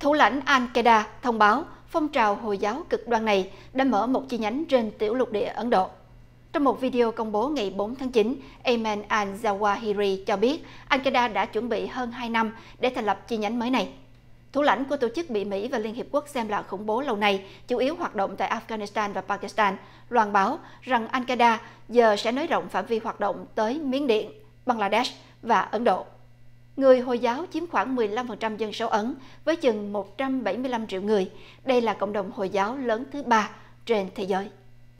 thủ lãnh Al Qaeda thông báo phong trào hồi giáo cực đoan này đã mở một chi nhánh trên tiểu lục địa ấn độ trong một video công bố ngày 4 tháng 9, Ayman al-Zawahiri cho biết Al-Qaeda đã chuẩn bị hơn 2 năm để thành lập chi nhánh mới này. Thủ lãnh của tổ chức bị Mỹ và Liên Hiệp Quốc xem là khủng bố lâu nay, chủ yếu hoạt động tại Afghanistan và Pakistan, loan báo rằng Al-Qaeda giờ sẽ nới rộng phạm vi hoạt động tới Miến Điện, Bangladesh và Ấn Độ người Hồi giáo chiếm khoảng 15% dân số Ấn với chừng 175 triệu người. Đây là cộng đồng Hồi giáo lớn thứ ba trên thế giới.